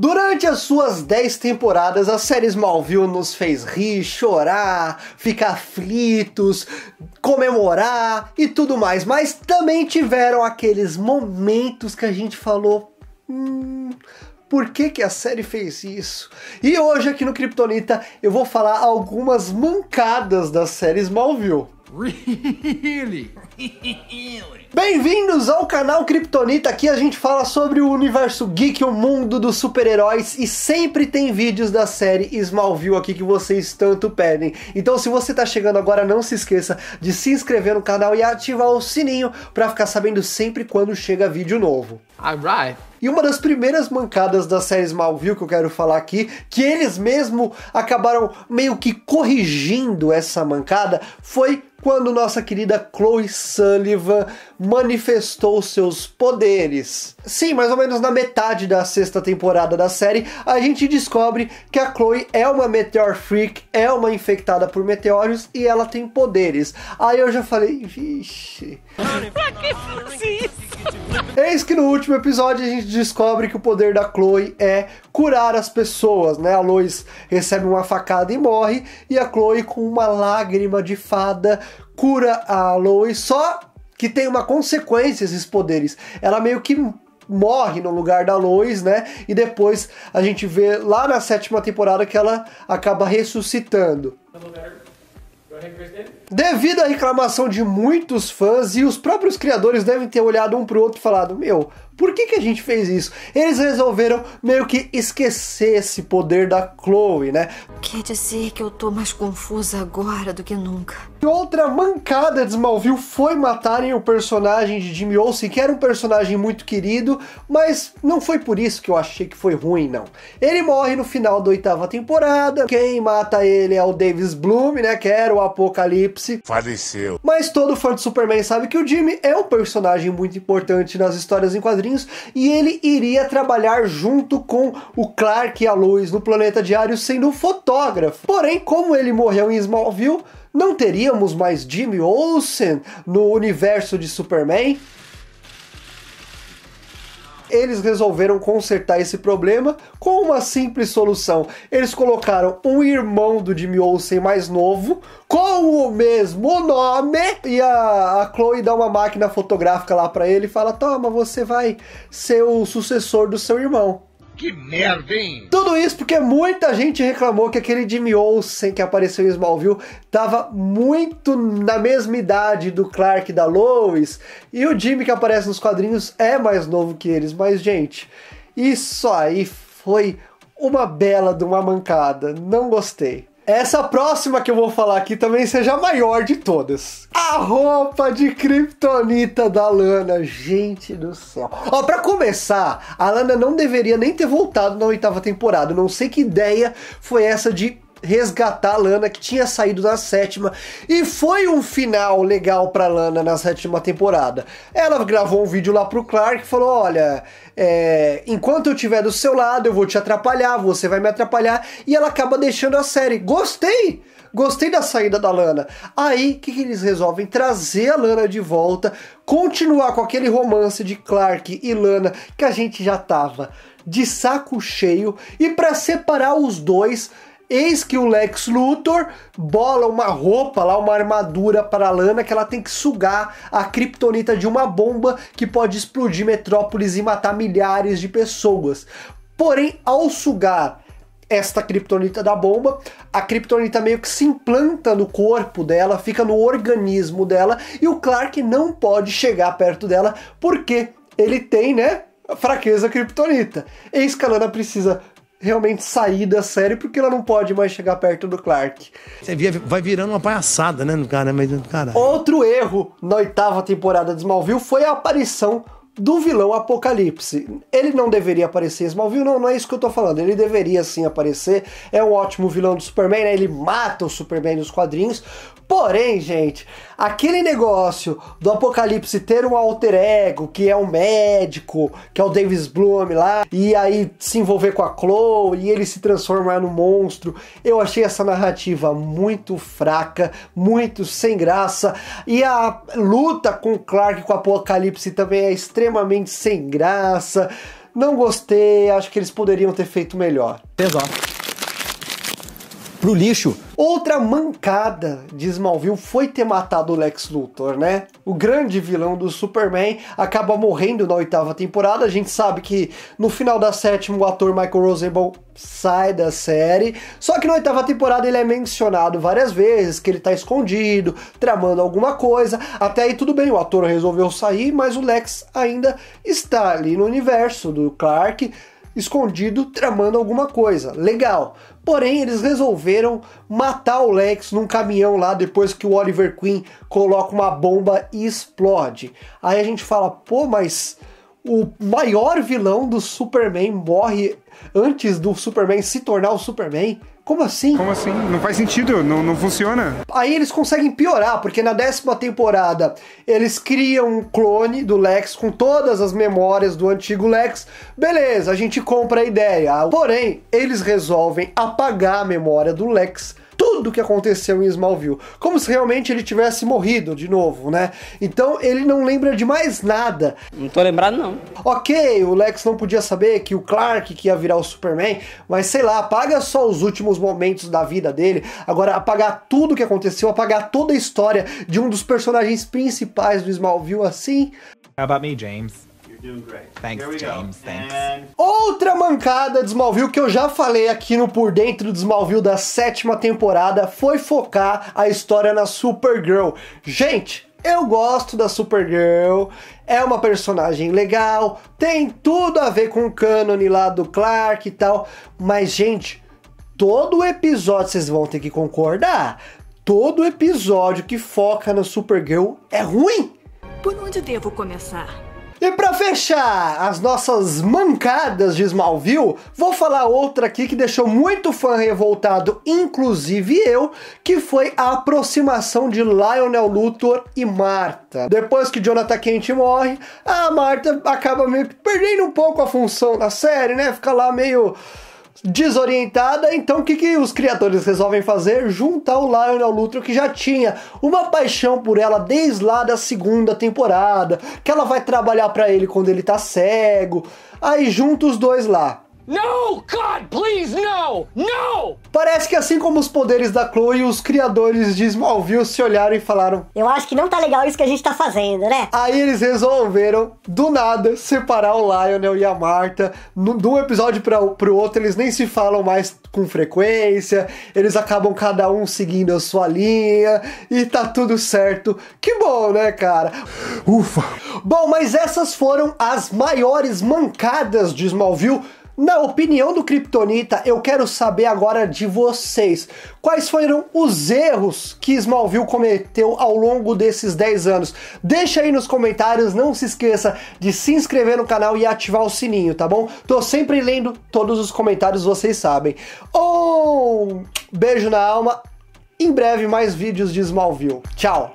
Durante as suas 10 temporadas, a série Smallville nos fez rir, chorar, ficar aflitos, comemorar e tudo mais, mas também tiveram aqueles momentos que a gente falou. Hum, por que, que a série fez isso? E hoje aqui no Kryptonita eu vou falar algumas mancadas da série Smallville. Really? Bem-vindos ao canal Kryptonita. Aqui a gente fala sobre o universo geek, o mundo dos super-heróis e sempre tem vídeos da série Smallville aqui que vocês tanto pedem. Então, se você tá chegando agora, não se esqueça de se inscrever no canal e ativar o sininho para ficar sabendo sempre quando chega vídeo novo. right. E uma das primeiras mancadas da série Smallville que eu quero falar aqui, que eles mesmo acabaram meio que corrigindo essa mancada, foi quando nossa querida Chloe Sullivan manifestou seus poderes. Sim, mais ou menos na metade da sexta temporada da série, a gente descobre que a Chloe é uma meteor freak, é uma infectada por meteoros e ela tem poderes. Aí eu já falei, vixe. Pra que fazer isso? Eis que no último episódio a gente descobre que o poder da Chloe é curar as pessoas, né? A Lois recebe uma facada e morre, e a Chloe, com uma lágrima de fada, cura a Lois, só que tem uma consequência esses poderes. Ela meio que morre no lugar da Lois, né? E depois a gente vê lá na sétima temporada que ela acaba ressuscitando. No lugar é Devido à reclamação de muitos fãs e os próprios criadores devem ter olhado um pro outro e falado: Meu, por que, que a gente fez isso? Eles resolveram meio que esquecer esse poder da Chloe, né? Quer dizer que eu tô mais confusa agora do que nunca. E outra mancada de Smallville foi matarem o personagem de Jimmy Olsen, que era um personagem muito querido, mas não foi por isso que eu achei que foi ruim, não. Ele morre no final da oitava temporada, quem mata ele é o Davis Bloom, né, que era o Apocalipse. Faleceu. Mas todo fã de Superman sabe que o Jimmy é um personagem muito importante nas histórias em quadrinhos, quadrinhos e ele iria trabalhar junto com o Clark e a Lois no Planeta Diário sendo um fotógrafo. Porém, como ele morreu em Smallville, não teríamos mais Jimmy Olsen no universo de Superman, eles resolveram consertar esse problema com uma simples solução. Eles colocaram um irmão do Jimmy Olsen mais novo com o mesmo nome e a, a Chloe dá uma máquina fotográfica lá para ele e fala: "Toma, você vai ser o sucessor do seu irmão". Que merda, hein? Tudo isso porque muita gente reclamou que aquele Jimmy Olsen que apareceu em Smallville tava muito na mesma idade do Clark e da Lois, e o Jimmy que aparece nos quadrinhos é mais novo que eles, mas gente, isso aí foi uma bela de uma mancada, não gostei. Essa próxima que eu vou falar aqui também seja a maior de todas. A roupa de Kryptonita da Lana. Gente do céu. Ó, pra começar, a Lana não deveria nem ter voltado na oitava temporada. Não sei que ideia foi essa de resgatar a Lana que tinha saído na sétima e foi um final legal para Lana na sétima temporada. Ela gravou um vídeo lá pro Clark e falou: "Olha, é, enquanto eu estiver do seu lado, eu vou te atrapalhar, você vai me atrapalhar", e ela acaba deixando a série. Gostei. Gostei da saída da Lana. Aí que, que eles resolvem trazer a Lana de volta, continuar com aquele romance de Clark e Lana que a gente já tava de saco cheio e para separar os dois Eis que o Lex Luthor bola uma roupa lá, uma armadura para a Lana que ela tem que sugar a criptonita de uma bomba que pode explodir metrópoles e matar milhares de pessoas. Porém, ao sugar esta criptonita da bomba, a criptonita meio que se implanta no corpo dela, fica no organismo dela e o Clark não pode chegar perto dela porque ele tem, né, fraqueza criptonita Eis que a Lana precisa realmente sair da série, porque ela não pode mais chegar perto do Clark. Você via, vai virando uma palhaçada, né, no cara, mas, cara... Outro erro na oitava temporada de Smallville foi a aparição do vilão Apocalipse. Ele não deveria aparecer em Smallville, não, não é isso que eu tô falando. Ele deveria sim aparecer. É um ótimo vilão do Superman, né? Ele mata o Superman nos quadrinhos. Porém, gente, aquele negócio do Apocalipse ter um alter ego, que é um médico, que é o Davis Bloom lá, e aí se envolver com a Chloe e ele se transformar no monstro, eu achei essa narrativa muito fraca, muito sem graça. E a luta com o Clark com o Apocalipse também é extremamente extremamente sem graça. Não gostei, acho que eles poderiam ter feito melhor. Pesado pro lixo. Outra mancada de Smallville foi ter matado o Lex Luthor, né? O grande vilão do Superman acaba morrendo na oitava temporada. A gente sabe que no final da sétima o ator Michael Rosenbaum sai da série. Só que na oitava temporada ele é mencionado várias vezes, que ele tá escondido, tramando alguma coisa. Até aí tudo bem, o ator resolveu sair, mas o Lex ainda está ali no universo do Clark escondido tramando alguma coisa. Legal. Porém, eles resolveram matar o Lex num caminhão lá depois que o Oliver Queen coloca uma bomba e explode. Aí a gente fala, pô, mas o maior vilão do Superman morre antes do Superman se tornar o Superman. Como assim? Como assim? Não faz sentido, não, não funciona. Aí eles conseguem piorar, porque na décima temporada eles criam um clone do Lex com todas as memórias do antigo Lex. Beleza, a gente compra a ideia. Porém, eles resolvem apagar a memória do Lex tudo que aconteceu em Smallville, como se realmente ele tivesse morrido de novo, né? Então ele não lembra de mais nada. Não tô lembrado não. OK, o Lex não podia saber que o Clark que ia virar o Superman, mas sei lá, apaga só os últimos momentos da vida dele. Agora apagar tudo que aconteceu, apagar toda a história de um dos personagens principais do Smallville assim. How about me, James? Thanks, James. Thanks. Outra mancada de Smallville que eu já falei aqui no Por Dentro de Smallville da sétima temporada foi focar a história na Supergirl. Gente, eu gosto da Supergirl, é uma personagem legal, tem tudo a ver com o cânone lá do Clark e tal, mas gente, todo episódio vocês vão ter que concordar. Todo episódio que foca na Supergirl é ruim. Por onde devo começar? E para fechar as nossas mancadas de Smallville, vou falar outra aqui que deixou muito fã revoltado, inclusive eu, que foi a aproximação de Lionel Luthor e Marta. Depois que Jonathan Kent morre, a Marta acaba meio perdendo um pouco a função da série, né? Fica lá meio desorientada, então o que, que os criadores resolvem fazer? Juntar o Lionel Luthor, que já tinha uma paixão por ela desde lá da segunda temporada, que ela vai trabalhar para ele quando ele tá cego. Aí junta os dois lá. No, God, please, no! No! Parece que assim como os poderes da Chloe, os criadores de Smallville se olharam e falaram: Eu acho que não tá legal isso que a gente tá fazendo, né? Aí eles resolveram, do nada, separar o Lionel e a Marta. De um episódio pra, pro outro, eles nem se falam mais com frequência, eles acabam cada um seguindo a sua linha e tá tudo certo. Que bom, né, cara? Ufa! Bom, mas essas foram as maiores mancadas de Smallville na opinião do Kryptonita, eu quero saber agora de vocês. Quais foram os erros que Smallville cometeu ao longo desses 10 anos? Deixa aí nos comentários, não se esqueça de se inscrever no canal e ativar o sininho, tá bom? Tô sempre lendo todos os comentários, vocês sabem. Um oh, beijo na alma. Em breve mais vídeos de Smallville. Tchau.